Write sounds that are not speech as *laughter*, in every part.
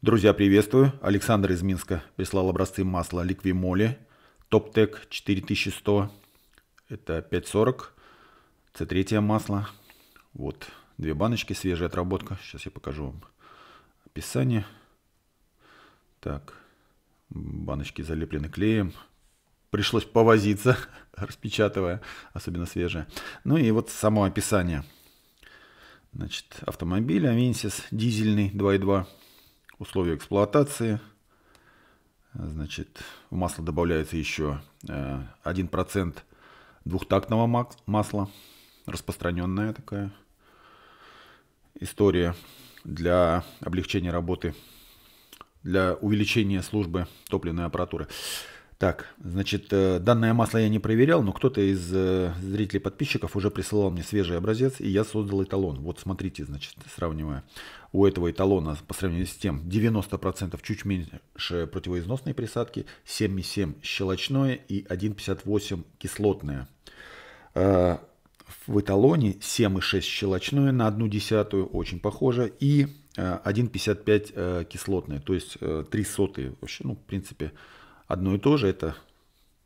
Друзья, приветствую. Александр из Минска прислал образцы масла Ликвимоли. Топтек 4100. Это 540. С3 масло. Вот, две баночки, свежая отработка. Сейчас я покажу вам описание. Так, баночки залеплены клеем. Пришлось повозиться, *laughs* распечатывая, особенно свежее. Ну и вот само описание. Значит, автомобиль Авенсис дизельный 2.2 условия эксплуатации. Значит, в масло добавляется еще 1% э, двухтактного масла, распространенная такая история для облегчения работы, для увеличения службы топливной аппаратуры. Так, значит, э, данное масло я не проверял, но кто-то из э, зрителей подписчиков уже присылал мне свежий образец, и я создал эталон. Вот смотрите, значит, сравнивая. У этого эталона по сравнению с тем 90% чуть меньше противоизносной присадки, 7,7 щелочное и 1,58 кислотное. Э, в эталоне 7,6 щелочное на одну десятую, очень похоже, и 1,55 кислотное, то есть 3 сотые. Вообще, ну, в принципе, одно и то же, это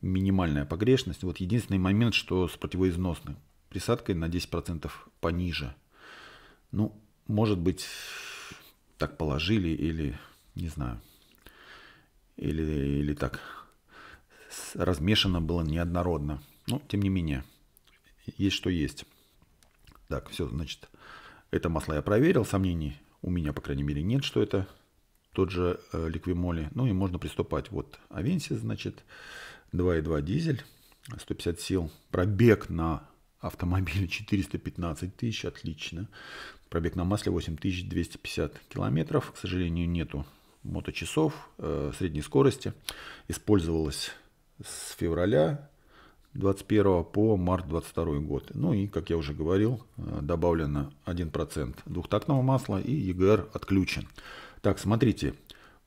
минимальная погрешность. Вот единственный момент, что с противоизносной присадкой на 10% пониже. Ну, может быть, так положили или, не знаю, или, или так размешано было неоднородно. Но, ну, тем не менее, есть что есть. Так, все, значит, это масло я проверил, сомнений у меня, по крайней мере, нет, что это тот же э, ликвимоли. Ну и можно приступать. Вот Авенсис, значит, 2,2 дизель, 150 сил. Пробег на автомобиле 415 тысяч, отлично. Пробег на масле 8250 километров. К сожалению, нету моточасов э, средней скорости. Использовалась с февраля 21 по март 22 год. Ну и, как я уже говорил, э, добавлено 1% двухтактного масла и EGR отключен. Так, смотрите,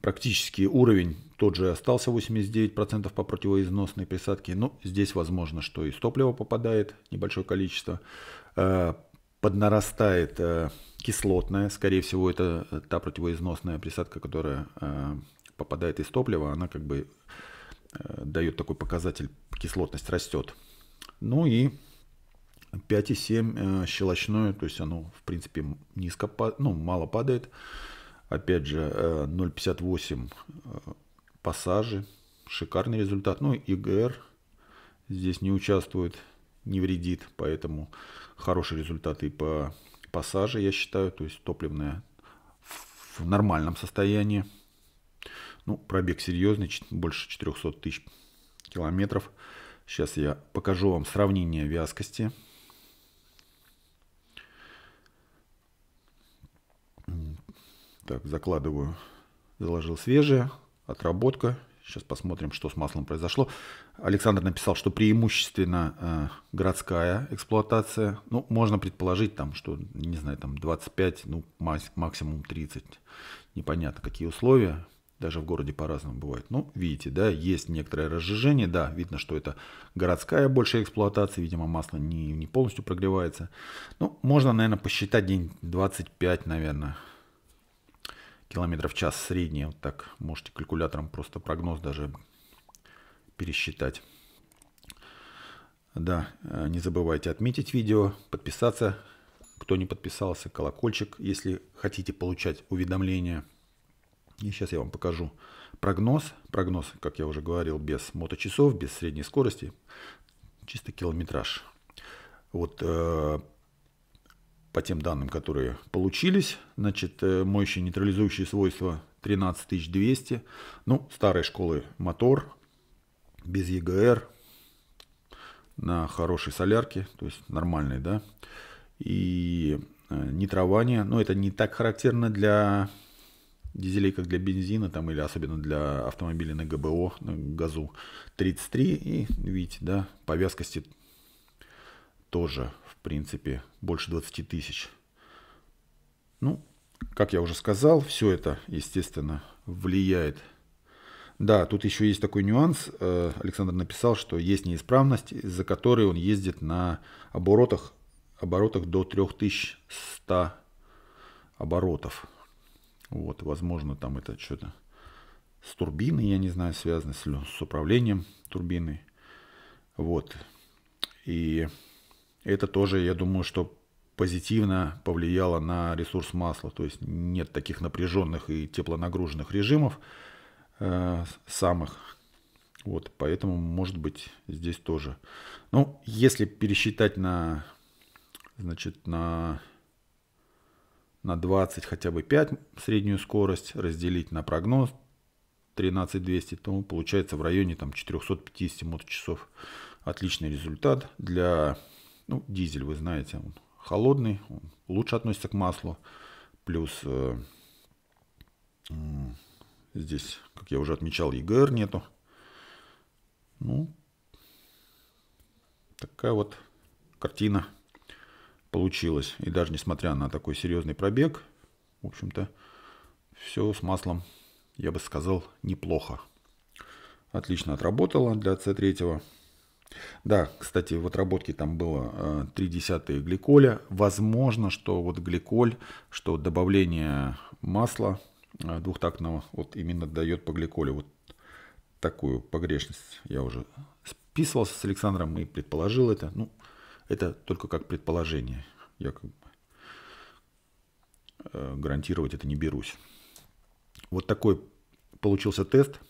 практически уровень тот же остался 89% по противоизносной присадке, но ну, здесь возможно, что из топлива попадает небольшое количество, э, поднарастает э, кислотная, скорее всего, это э, та противоизносная присадка, которая попадает из топлива, она как бы дает такой показатель, кислотность растет. Ну и 5,7 щелочное, то есть оно в принципе низко, ну мало падает. Опять же, 0,58 э, э, пассажи. Шикарный результат. Ну, ИГР здесь не участвует, не вредит. Поэтому хороший результат и по пассаже, я считаю. То есть топливное в нормальном состоянии. Ну, пробег серьезный, больше 400 тысяч километров. Сейчас я покажу вам сравнение вязкости Так, закладываю. Заложил свежее. Отработка. Сейчас посмотрим, что с маслом произошло. Александр написал, что преимущественно э, городская эксплуатация. Ну, можно предположить, там, что, не знаю, там 25, ну, максимум 30. Непонятно, какие условия. Даже в городе по-разному бывает. Ну, видите, да, есть некоторое разжижение. Да, видно, что это городская большая эксплуатация. Видимо, масло не, не полностью прогревается. Ну, можно, наверное, посчитать день 25, наверное километров в час средняя. Вот так можете калькулятором просто прогноз даже пересчитать. Да, э, не забывайте отметить видео, подписаться, кто не подписался, колокольчик, если хотите получать уведомления. И сейчас я вам покажу прогноз. Прогноз, как я уже говорил, без моточасов, без средней скорости, чисто километраж. Вот э, по тем данным, которые получились. Значит, э, моющие нейтрализующие свойства 13200. Ну, старой школы мотор, без ЕГР, на хорошей солярке, то есть нормальной, да. И э, нитрование, но это не так характерно для дизелей, как для бензина, там, или особенно для автомобилей на ГБО, на газу 33. И видите, да, по вязкости тоже принципе, больше 20 тысяч. Ну, как я уже сказал, все это, естественно, влияет. Да, тут еще есть такой нюанс. Э, Александр написал, что есть неисправность, из-за которой он ездит на оборотах, оборотах до 3100 оборотов. Вот, возможно, там это что-то с турбиной, я не знаю, связано с, с управлением турбиной. Вот. И это тоже, я думаю, что позитивно повлияло на ресурс масла. То есть нет таких напряженных и теплонагруженных режимов э, самых. Вот, поэтому, может быть, здесь тоже. Ну, если пересчитать на, значит, на, на 20 хотя бы 5 среднюю скорость, разделить на прогноз 13200, то получается в районе там 450 моточасов. Отличный результат для ну, дизель, вы знаете, он холодный, он лучше относится к маслу. Плюс э, э, здесь, как я уже отмечал, ЕГР нету. Ну, такая вот картина получилась. И даже несмотря на такой серьезный пробег, в общем-то, все с маслом, я бы сказал, неплохо. Отлично отработала для C3. Да, кстати, в отработке там было 0,3 э, гликоля. Возможно, что вот гликоль, что добавление масла э, двухтактного вот именно дает по гликолю вот такую погрешность. Я уже списывался с Александром и предположил это. Ну, это только как предположение. Я как бы э, гарантировать это не берусь. Вот такой получился тест –